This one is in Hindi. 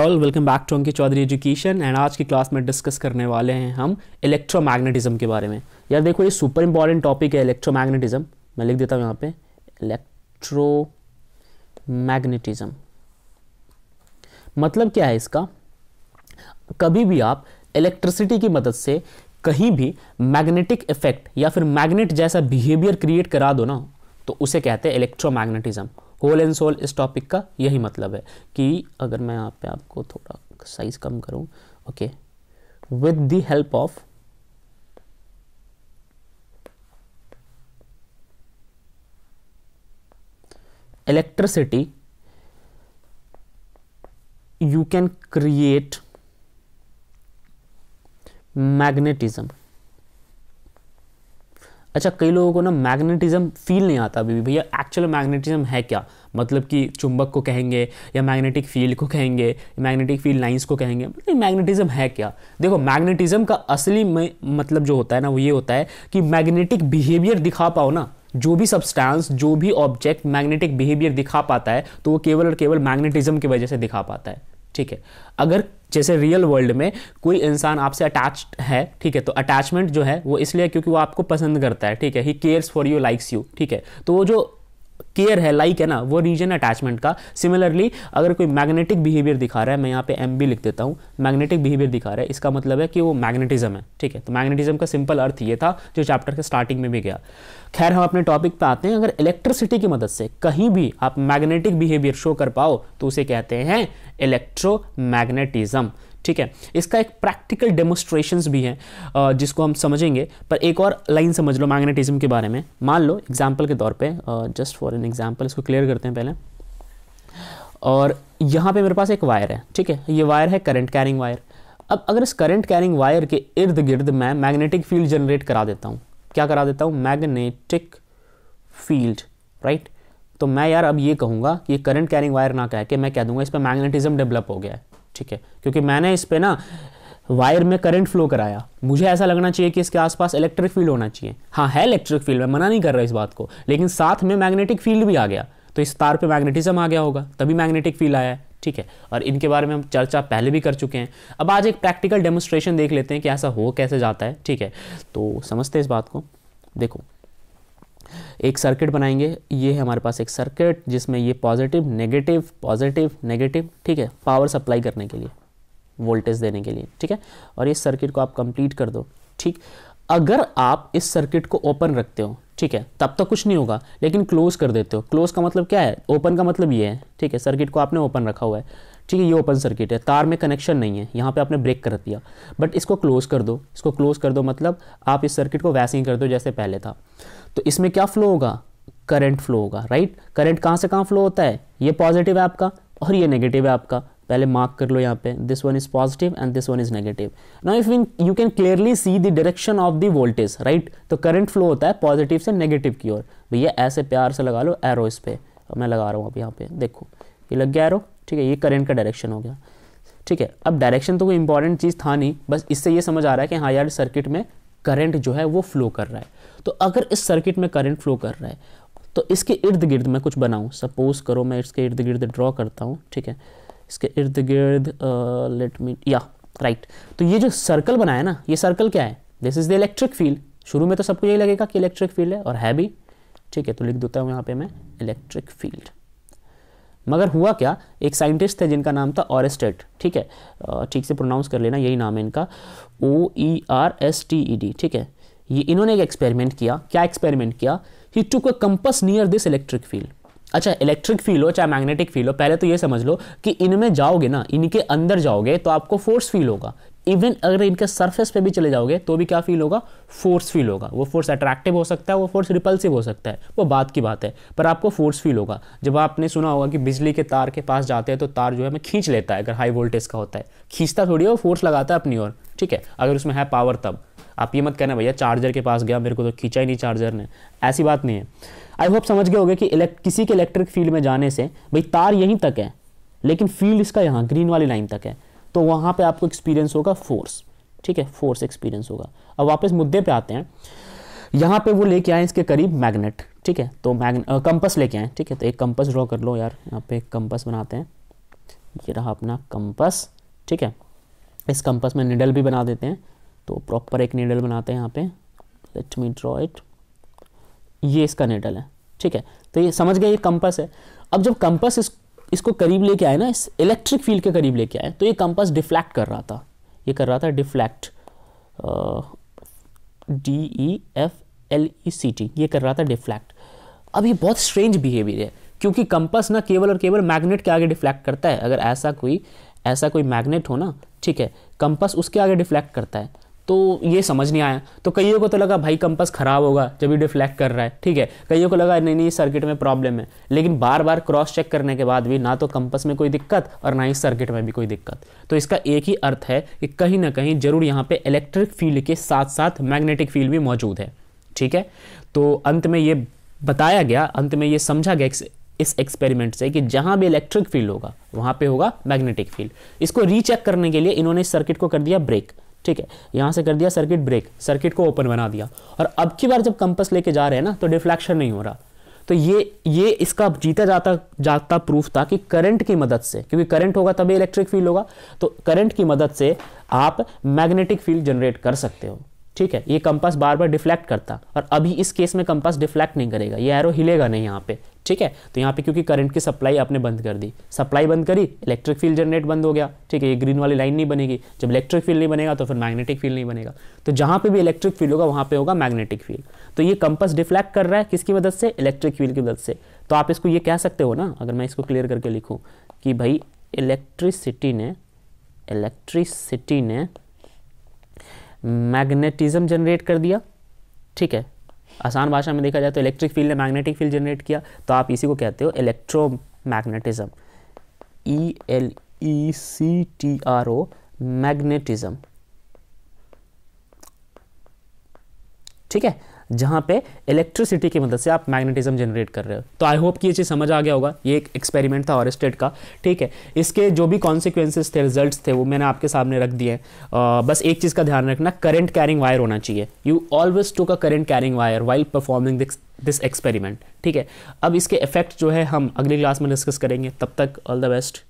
all welcome back to Ankit Chaudhary education and आज की क्लास में डिस्कस करने वाले हैं हम इलेक्ट्रोमैग्नेटिज्म के बारे में यार देखो ये सुपर इंपॉर्टेंट टॉपिक है इलेक्ट्रोमैग्नेटिज्म मैं लिख देता हूँ यहाँ पे इलेक्ट्रो मैग्नेटिज्म मतलब क्या है इसका कभी भी आप इलेक्ट्रिसिटी की मदद से कहीं भी मैग्नेटिक इफेक्ट या फिर मैग्नेट जैसा बिहेवियर क्रिएट करा दो ना तो उसे कहते हैं इलेक्ट्रोमैग्नेटिज्म होल एंड सोल इस टॉपिक का यही मतलब है कि अगर मैं यहाँ पे आपको थोड़ा साइज कम करूँ okay with the help of electricity you can create magnetism अच्छा कई लोगों को ना मैग्नेटिज्म फील नहीं आता अभी भी भैया एक्चुअल मैग्नेटिज्म है क्या मतलब कि चुंबक को कहेंगे या मैग्नेटिक फील्ड को कहेंगे मैग्नेटिक फील्ड लाइंस को कहेंगे मतलब मैग्नेटिज्म है क्या देखो मैग्नेटिज्म का असली मतलब जो होता है ना वो ये होता है कि मैग्नेटिक बिहेवियर दिखा पाओ ना जो भी सब्सटेंस जो भी ऑब्जेक्ट मैग्नेटिक बिहेवियर दिखा पाता है तो वो केवल और केवल मैग्नेटिज्म की वजह से दिखा पाता है ठीक है अगर जैसे रियल वर्ल्ड में कोई इंसान आपसे अटैच है ठीक है तो अटैचमेंट जो है वो इसलिए क्योंकि वो आपको पसंद करता है ठीक है he cares for you likes you ठीक है तो वो जो केयर है लाइक like है ना वो रीजन अटैचमेंट का सिमिलरली अगर कोई मैग्नेटिक बिहेवियर दिखा रहा है मैं यहाँ पे एम लिख देता हूँ मैग्नेटिक बिहेवियर दिखा रहा है इसका मतलब है कि वो मैग्नेटिज्म है ठीक है तो मैग्नेटिज्म का सिंपल अर्थ ये था जो चैप्टर के स्टार्टिंग में भी गया खैर हम अपने टॉपिक पर आते हैं अगर इलेक्ट्रिसिटी की मदद से कहीं भी आप मैग्नेटिक बिहेवियर शो कर पाओ तो उसे कहते हैं इलेक्ट्रो ठीक है इसका एक प्रैक्टिकल डेमोस्ट्रेशंस भी है जिसको हम समझेंगे पर एक और लाइन समझ लो मैग्नेटिज्म के बारे में मान लो एग्जाम्पल के तौर पर जस्ट फॉर एन एग्जाम्पल इसको क्लियर करते हैं पहले और यहाँ पे मेरे पास एक वायर है ठीक है ये वायर है करंट कैरिंग वायर अब अगर इस करंट कैरिंग वायर के इर्द गिर्द मैं मैग्नेटिक फील्ड जनरेट करा देता हूँ क्या करा देता हूँ मैग्नेटिक फील्ड राइट तो मैं यार अब ये कहूँगा कि ये करंट कैरिंग वायर ना कह के मैं कह दूंगा इस पर मैग्नेटिज्म डेवलप हो गया है ठीक है क्योंकि मैंने इस पर ना वायर में करंट फ्लो कराया मुझे ऐसा लगना चाहिए कि इसके आसपास इलेक्ट्रिक फील्ड होना चाहिए हाँ है इलेक्ट्रिक फील्ड मैं मना नहीं कर रहा इस बात को लेकिन साथ में मैग्नेटिक फील्ड भी आ गया तो इस तार पे मैग्नेटिज्म आ गया होगा तभी मैग्नेटिक फील्ड आया है ठीक है और इनके बारे में हम चर्चा पहले भी कर चुके हैं अब आज एक प्रैक्टिकल डेमोस्ट्रेशन देख लेते हैं कि ऐसा हो कैसे जाता है ठीक है तो समझते हैं इस बात को देखो एक सर्किट बनाएंगे ये है हमारे पास एक सर्किट जिसमें ये पॉजिटिव नेगेटिव पॉजिटिव नेगेटिव ठीक है पावर सप्लाई करने के लिए वोल्टेज देने के लिए ठीक है और इस सर्किट को आप कंप्लीट कर दो ठीक अगर आप इस सर्किट को ओपन रखते हो ठीक है तब तक तो कुछ नहीं होगा लेकिन क्लोज कर देते हो क्लोज का मतलब क्या है ओपन का मतलब ये है ठीक है सर्किट को आपने ओपन रखा हुआ है ठीक है ये ओपन सर्किट है तार में कनेक्शन नहीं है यहाँ पे आपने ब्रेक कर दिया बट इसको क्लोज़ कर दो इसको क्लोज़ कर दो मतलब आप इस सर्किट को वैसे ही कर दो जैसे पहले था तो इसमें क्या फ्लो होगा करंट फ्लो होगा राइट करंट कहाँ से कहाँ फ्लो होता है ये पॉजिटिव है आपका और ये नेगेटिव है आपका पहले मार्क कर लो यहाँ पे this one is positive and this one is negative now if you can clearly see the direction of the voltage right तो करंट फ्लो होता है पॉजिटिव से नेगेटिव की ओर भैया ऐसे प्यार से लगा लो एरो इस पर मैं लगा रहा हूँ अब यहाँ पे देखो ये लग गया एरो ठीक है ये करंट का डायरेक्शन हो गया ठीक है अब डायरेक्शन तो कोई इंपॉर्टेंट चीज़ था नहीं बस इससे ये समझ आ रहा है कि हाँ यार सर्किट में करंट जो है वो फ्लो कर रहा है तो अगर इस सर्किट में करंट फ्लो कर रहा है तो इसके इर्द गिर्द मैं कुछ बनाऊँ सपोज करो मैं इसके इर्द गिर्द ड्रॉ करता हूँ ठीक है इसके इर्द गिर्द लेट मी या राइट तो ये जो सर्कल बनाया ना ये सर्कल क्या है this is the electric field शुरू में तो सबको यही लगेगा कि इलेक्ट्रिक फील्ड है और है भी ठीक है तो लिख देता हूँ यहाँ पे मैं इलेक्ट्रिक फील्ड मगर हुआ क्या एक साइंटिस्ट थे जिनका नाम था ऑरेस्टेट ठीक है ठीक से प्रोनाउंस कर लेना यही नाम है इनका O E R S T E D ठीक है ये इन्होंने एक एक्सपेरिमेंट किया क्या एक्सपेरिमेंट किया he took a compass near this electric field अच्छा इलेक्ट्रिक फील हो चाहे मैग्नेटिक फील हो पहले तो ये समझ लो कि इनमें जाओगे ना इनके अंदर जाओगे तो आपको फोर्स फील होगा इवन अगर इनके सरफेस पे भी चले जाओगे तो भी क्या फील होगा फोर्स फील होगा वो फोर्स अट्रैक्टिव हो सकता है वो फोर्स रिपल्सिव हो सकता है वो बात की बात है पर आपको फोर्स फील होगा जब आपने सुना होगा कि बिजली के तार के पास जाते हैं तो तार जो है हमें खींच लेता है अगर हाई वोल्टेज का होता है खींचता थोड़ी है वो फोर्स लगाता है अपनी ओर ठीक है अगर उसमें है पावर तब आप ये मत कहना भैया चार्जर के पास गया मेरे को तो खींचा ही नहीं चार्जर ने ऐसी बात नहीं है आई होप समझ गए होगे कि किसी के इलेक्ट्रिक फील्ड में जाने से भाई तार यहीं तक है लेकिन फील्ड इसका यहाँ ग्रीन वाली लाइन तक है तो वहाँ पे आपको एक्सपीरियंस होगा फोर्स ठीक है फोर्स एक्सपीरियंस होगा अब वापस मुद्दे पे आते हैं यहाँ पे वो लेके आए इसके करीब मैग्नेट ठीक है तो मैग्न कंपस लेके आए ठीक है तो एक कंपस ड्रॉ कर लो यार यहाँ पे कंपस बनाते हैं ये रहा अपना कंपस ठीक है इस कंपस में निडल भी बना देते हैं तो प्रॉपर एक निडल बनाते हैं यहाँ पे लेट मी ड्रॉ इट ये इसका निडल है ठीक है तो ये समझ गए ये कंपस है अब जब कंपस इस इसको करीब लेके आए ना इस इलेक्ट्रिक फील्ड के करीब लेके आए तो ये कंपास डिफ्लैक्ट कर रहा था ये कर रहा था deflect D E F L E C T ये कर रहा था डिफ्लैक्ट अब ये बहुत स्ट्रेंज बिहेवियर है क्योंकि कंपास ना केवल और केवल मैग्नेट के आगे डिफ्लैक्ट करता है अगर ऐसा कोई ऐसा कोई मैग्नेट हो ना ठीक है कंपास उसके आगे डिफ्लैक्ट करता है तो ये समझ नहीं आया तो कईयों को तो लगा भाई कंपस ख़राब होगा जब ये डिफ्लेक्ट कर रहा है ठीक है कईयों को लगा नहीं नहीं सर्किट में प्रॉब्लम है लेकिन बार बार क्रॉस चेक करने के बाद भी ना तो कंपस में कोई दिक्कत और ना ही सर्किट में भी कोई दिक्कत तो इसका एक ही अर्थ है कि कहीं ना कहीं ज़रूर यहाँ पर इलेक्ट्रिक फील्ड के साथ साथ मैग्नेटिक फील्ड भी मौजूद है ठीक है तो अंत में ये बताया गया अंत में ये समझा गया इस एक्सपेरिमेंट से कि जहां भी इलेक्ट्रिक फील्ड होगा वहां पे होगा मैग्नेटिक फील्ड इसको रीचेक करने के लिए इन्होंने सर्किट को कर दिया ब्रेक ठीक है यहाँ से कर दिया सर्किट ब्रेक सर्किट को ओपन बना दिया और अब की बार जब कंपस लेके जा रहे हैं ना तो डिफ्लेक्शन नहीं हो रहा तो ये ये इसका जीता जाता जाता प्रूफ था कि करंट की मदद से क्योंकि करंट होगा तभी इलेक्ट्रिक फील्ड होगा तो करंट की मदद से आप मैग्नेटिक फील्ड जनरेट कर सकते हो ठीक है ये कंपास बार बार डिफ्लेक्ट करता और अभी इस केस में कंपास डिफ्लेक्ट नहीं करेगा ये एरो हिलेगा नहीं यहाँ पे ठीक है तो यहाँ पे क्योंकि करंट की सप्लाई आपने बंद कर दी सप्लाई बंद करी इलेक्ट्रिक फील्ड जनरेट बंद हो गया ठीक है ये ग्रीन वाली लाइन नहीं बनेगी जब इलेक्ट्रिक फील्ड नहीं बनेगा तो फिर मैग्नेटिक फील्ड नहीं बनेगा तो जहाँ पे भी इलेक्ट्रिक फील्ड होगा वहाँ पे होगा मैग्नेटिक फील्ड तो ये कंपस डिफ्लैक्ट कर रहा है किसकी मदद से इलेक्ट्रिक फील्ड की मदद से तो आप इसको ये कह सकते हो ना अगर मैं इसको क्लियर करके लिखूँ कि भाई इलेक्ट्रिसिटी ने इलेक्ट्रिसिटी ने मैग्नेटिज्म जनरेट कर दिया ठीक है आसान भाषा में देखा जाए तो इलेक्ट्रिक फील्ड ने मैग्नेटिक फील्ड जनरेट किया तो आप इसी को कहते हो electromagnetism E L E C T R O magnetism ठीक है जहाँ पे इलेक्ट्रिसिटी की मदद से आप मैग्नेटिज्म जनरेट कर रहे हो तो आई होप कि ये चीज़ समझ आ गया होगा ये एक एक्सपेरिमेंट था ऑरेस्टेड का ठीक है इसके जो भी कॉन्सिक्वेंसेज थे रिजल्ट थे वो मैंने आपके सामने रख दिए बस एक चीज़ का ध्यान रखना करंट कैरिंग वायर होना चाहिए यू ऑलवेज टू का current carrying wire while performing this this experiment ठीक है अब इसके इफेक्ट जो है हम अगली क्लास में डिस्कस करेंगे तब तक ऑल द बेस्ट